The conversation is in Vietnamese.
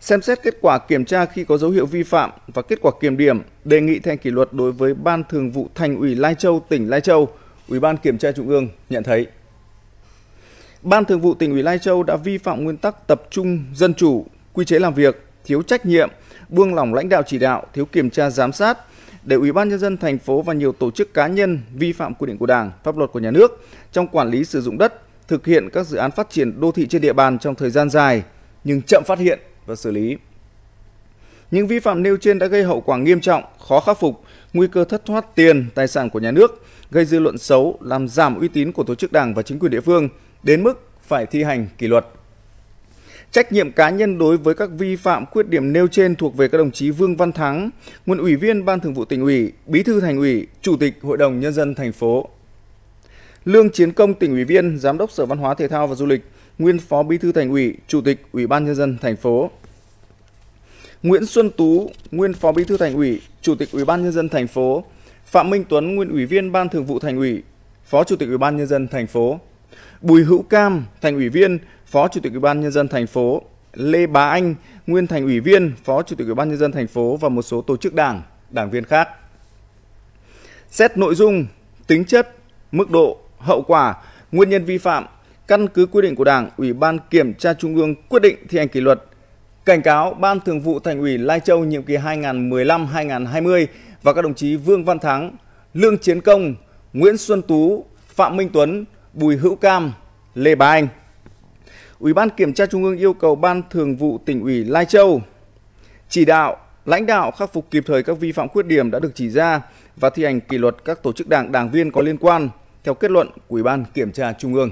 xem xét kết quả kiểm tra khi có dấu hiệu vi phạm và kết quả kiểm điểm, đề nghị thi hành kỷ luật đối với Ban Thường vụ Thành ủy Lai Châu, tỉnh Lai Châu, Ủy ban Kiểm tra Trung ương nhận thấy. Ban Thường vụ tỉnh ủy Lai Châu đã vi phạm nguyên tắc tập trung dân chủ, quy chế làm việc, thiếu trách nhiệm, buông lỏng lãnh đạo chỉ đạo, thiếu kiểm tra giám sát, để Ủy ban nhân dân thành phố và nhiều tổ chức cá nhân vi phạm quy định của Đảng, pháp luật của nhà nước trong quản lý sử dụng đất, thực hiện các dự án phát triển đô thị trên địa bàn trong thời gian dài nhưng chậm phát hiện và xử lý. Những vi phạm nêu trên đã gây hậu quả nghiêm trọng, khó khắc phục, nguy cơ thất thoát tiền, tài sản của nhà nước, gây dư luận xấu, làm giảm uy tín của tổ chức đảng và chính quyền địa phương, đến mức phải thi hành kỷ luật. Trách nhiệm cá nhân đối với các vi phạm khuyết điểm nêu trên thuộc về các đồng chí Vương Văn Thắng, nguyên ủy viên Ban Thường vụ tỉnh ủy, Bí thư Thành ủy, Chủ tịch Hội đồng nhân dân thành phố. Lương Chiến Công tỉnh ủy viên, Giám đốc Sở Văn hóa Thể thao và Du lịch, nguyên Phó Bí thư Thành ủy, Chủ tịch Ủy ban nhân dân thành phố. Nguyễn Xuân Tú, nguyên Phó Bí thư Thành ủy, Chủ tịch Ủy ban nhân dân thành phố, Phạm Minh Tuấn, nguyên Ủy viên Ban Thường vụ Thành ủy, Phó Chủ tịch Ủy ban nhân dân thành phố, Bùi Hữu Cam, Thành ủy viên, Phó Chủ tịch Ủy ban nhân dân thành phố, Lê Bá Anh, nguyên Thành ủy viên, Phó Chủ tịch Ủy ban nhân dân thành phố và một số tổ chức đảng, đảng viên khác. Xét nội dung, tính chất, mức độ, hậu quả, nguyên nhân vi phạm, căn cứ quy định của Đảng, Ủy ban Kiểm tra Trung ương quyết định thi hành kỷ luật cảnh cáo Ban Thường vụ Thành ủy Lai Châu nhiệm kỳ 2015-2020 và các đồng chí Vương Văn Thắng, Lương Chiến Công, Nguyễn Xuân Tú, Phạm Minh Tuấn, Bùi Hữu Cam, Lê Bá Anh. Ủy ban Kiểm tra Trung ương yêu cầu Ban Thường vụ tỉnh ủy Lai Châu chỉ đạo lãnh đạo khắc phục kịp thời các vi phạm khuyết điểm đã được chỉ ra và thi hành kỷ luật các tổ chức đảng đảng viên có liên quan theo kết luận của Ủy ban Kiểm tra Trung ương.